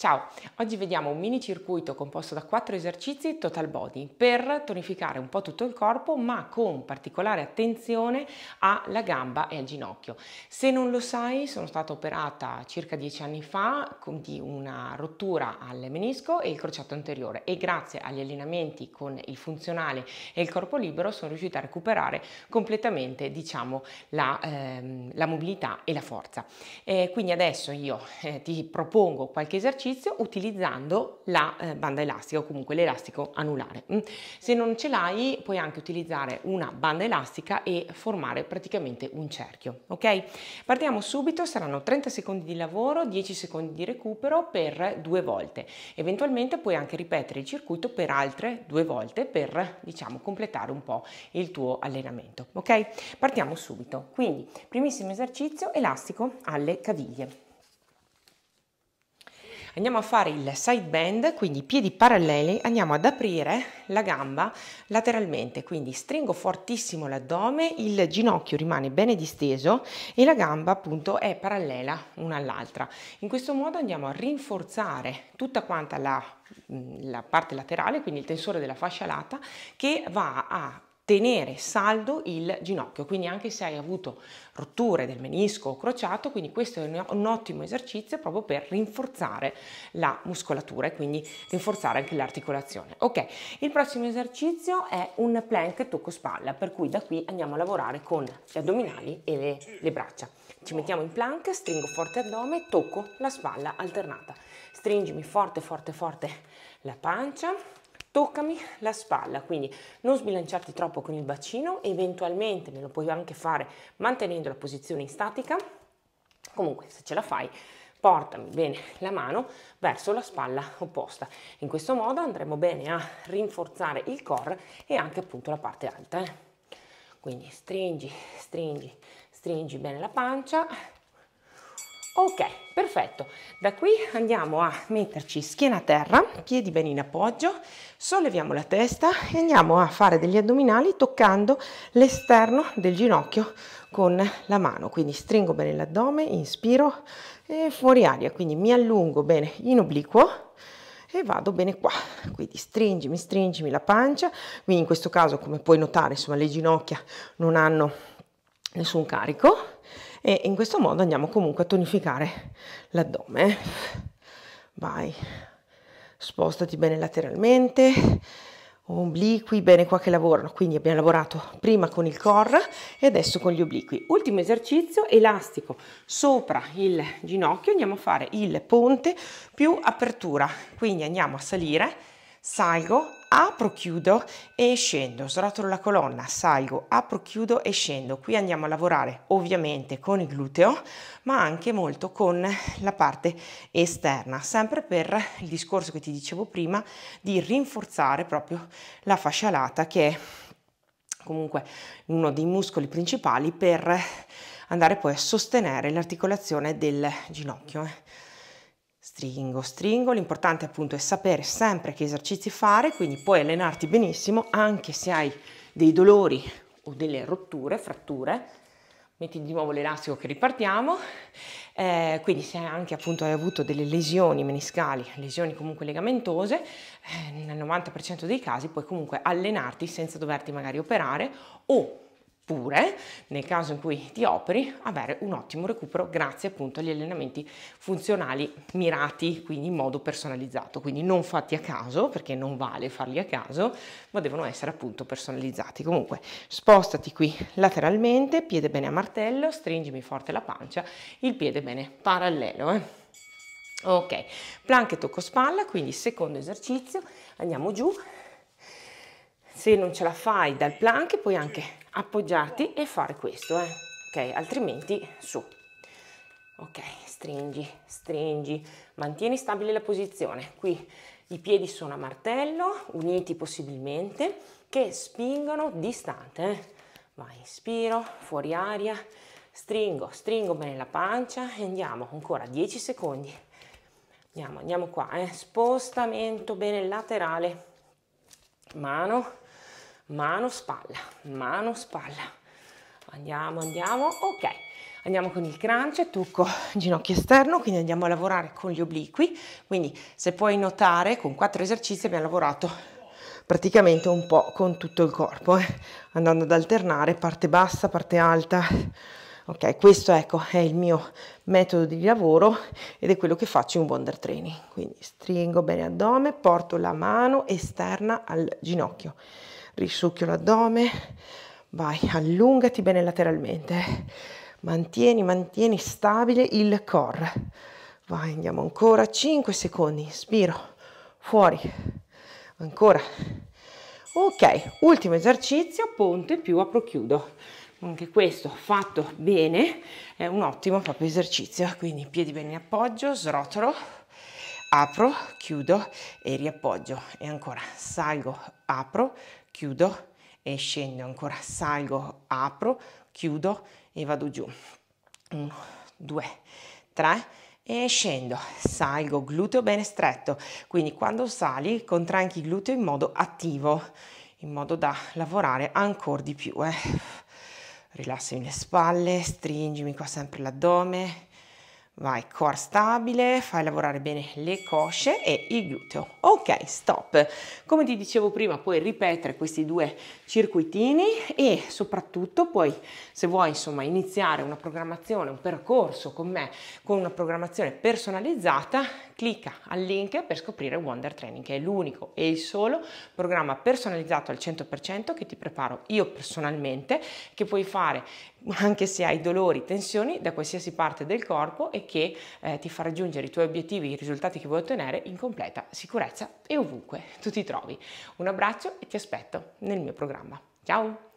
Ciao, oggi vediamo un mini circuito composto da quattro esercizi total body per tonificare un po' tutto il corpo ma con particolare attenzione alla gamba e al ginocchio. Se non lo sai sono stata operata circa dieci anni fa di una rottura al menisco e il crociato anteriore e grazie agli allenamenti con il funzionale e il corpo libero sono riuscita a recuperare completamente diciamo, la, ehm, la mobilità e la forza. Eh, quindi adesso io eh, ti propongo qualche esercizio esercizio utilizzando la eh, banda elastica o comunque l'elastico anulare. Mm. Se non ce l'hai puoi anche utilizzare una banda elastica e formare praticamente un cerchio, ok? Partiamo subito, saranno 30 secondi di lavoro, 10 secondi di recupero per due volte. Eventualmente puoi anche ripetere il circuito per altre due volte per, diciamo, completare un po' il tuo allenamento, ok? Partiamo subito. Quindi, primissimo esercizio, elastico alle caviglie andiamo a fare il side bend, quindi piedi paralleli, andiamo ad aprire la gamba lateralmente, quindi stringo fortissimo l'addome, il ginocchio rimane bene disteso e la gamba appunto è parallela una all'altra. In questo modo andiamo a rinforzare tutta quanta la, mm, la parte laterale, quindi il tensore della fascia lata, che va a tenere saldo il ginocchio, quindi anche se hai avuto rotture del menisco o crociato, quindi questo è un ottimo esercizio proprio per rinforzare la muscolatura e quindi rinforzare anche l'articolazione. Ok, il prossimo esercizio è un plank tocco spalla, per cui da qui andiamo a lavorare con gli addominali e le, le braccia. Ci mettiamo in plank, stringo forte addome, tocco la spalla alternata. Stringimi forte forte forte la pancia, toccami la spalla, quindi non sbilanciarti troppo con il bacino, eventualmente me lo puoi anche fare mantenendo la posizione in statica, comunque se ce la fai portami bene la mano verso la spalla opposta. In questo modo andremo bene a rinforzare il core e anche appunto la parte alta. Eh? Quindi stringi, stringi, stringi bene la pancia, Ok, perfetto. Da qui andiamo a metterci schiena a terra, piedi ben in appoggio, solleviamo la testa e andiamo a fare degli addominali toccando l'esterno del ginocchio con la mano. Quindi stringo bene l'addome, inspiro e fuori aria. Quindi mi allungo bene in obliquo e vado bene qua. Quindi stringimi, stringimi la pancia. Quindi in questo caso, come puoi notare, insomma, le ginocchia non hanno nessun carico e in questo modo andiamo comunque a tonificare l'addome. Vai, spostati bene lateralmente, obliqui bene qua che lavorano, quindi abbiamo lavorato prima con il core e adesso con gli obliqui. Ultimo esercizio, elastico sopra il ginocchio, andiamo a fare il ponte più apertura, quindi andiamo a salire, salgo, apro, chiudo e scendo, srotolo la colonna, salgo, apro, chiudo e scendo. Qui andiamo a lavorare ovviamente con il gluteo, ma anche molto con la parte esterna, sempre per il discorso che ti dicevo prima di rinforzare proprio la fascia lata che è comunque uno dei muscoli principali per andare poi a sostenere l'articolazione del ginocchio. Eh. Stringo, stringo, l'importante appunto è sapere sempre che esercizi fare, quindi puoi allenarti benissimo anche se hai dei dolori o delle rotture, fratture, metti di nuovo l'elastico che ripartiamo, eh, quindi se anche appunto hai avuto delle lesioni meniscali, lesioni comunque legamentose, eh, nel 90% dei casi puoi comunque allenarti senza doverti magari operare o pure nel caso in cui ti operi avere un ottimo recupero grazie appunto agli allenamenti funzionali mirati quindi in modo personalizzato quindi non fatti a caso perché non vale farli a caso ma devono essere appunto personalizzati comunque spostati qui lateralmente piede bene a martello stringimi forte la pancia il piede bene parallelo eh. ok planche tocco spalla quindi secondo esercizio andiamo giù se non ce la fai dal plank puoi anche appoggiarti e fare questo, eh? ok? Altrimenti su. Ok, stringi, stringi, mantieni stabile la posizione. Qui i piedi sono a martello, uniti possibilmente, che spingono distante. Eh? Vai, inspiro, fuori aria, stringo, stringo bene la pancia e andiamo ancora 10 secondi. Andiamo, andiamo qua, eh? spostamento bene laterale, mano, mano spalla, mano spalla. Andiamo, andiamo, ok. Andiamo con il crunch, tocco ginocchio esterno, quindi andiamo a lavorare con gli obliqui. Quindi se puoi notare, con quattro esercizi abbiamo lavorato praticamente un po' con tutto il corpo, eh? andando ad alternare parte bassa, parte alta. Ok, questo ecco è il mio metodo di lavoro ed è quello che faccio in Wonder Training. Quindi stringo bene addome, porto la mano esterna al ginocchio risucchio l'addome, vai, allungati bene lateralmente, mantieni, mantieni stabile il core, vai, andiamo ancora, 5 secondi, inspiro, fuori, ancora, ok, ultimo esercizio, ponte più apro chiudo, anche questo fatto bene è un ottimo proprio esercizio, quindi piedi bene in appoggio, srotolo, apro, chiudo e riappoggio e ancora salgo, apro, chiudo e scendo, ancora salgo, apro, chiudo e vado giù. 1, 2, 3 e scendo, salgo, gluteo bene stretto. Quindi quando sali contrai il gluteo in modo attivo, in modo da lavorare ancora di più. Eh. Rilassami le spalle, stringimi qua sempre l'addome Vai, core stabile, fai lavorare bene le cosce e il gluteo. Ok, stop. Come ti dicevo prima, puoi ripetere questi due circuitini e soprattutto poi, se vuoi insomma, iniziare una programmazione, un percorso con me, con una programmazione personalizzata, clicca al link per scoprire Wonder Training, che è l'unico e il solo programma personalizzato al 100% che ti preparo io personalmente, che puoi fare anche se hai dolori, tensioni da qualsiasi parte del corpo e che eh, ti fa raggiungere i tuoi obiettivi, i risultati che vuoi ottenere in completa sicurezza e ovunque tu ti trovi. Un abbraccio e ti aspetto nel mio programma. Ciao!